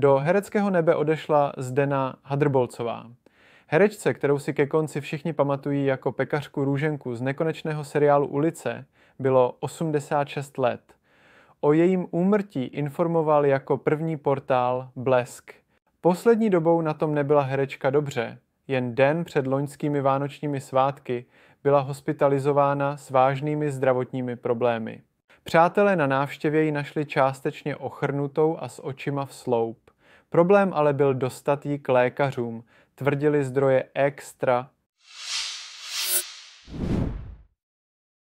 do hereckého nebe odešla Zdena Hadrbolcová. Herečce, kterou si ke konci všichni pamatují jako pekařku Růženku z nekonečného seriálu Ulice, bylo 86 let. O jejím úmrtí informoval jako první portál Blesk. Poslední dobou na tom nebyla herečka dobře. Jen den před loňskými vánočními svátky byla hospitalizována s vážnými zdravotními problémy. Přátelé na návštěvě ji našli částečně ochrnutou a s očima v sloup. Problém ale byl dostatý k lékařům, tvrdili zdroje Extra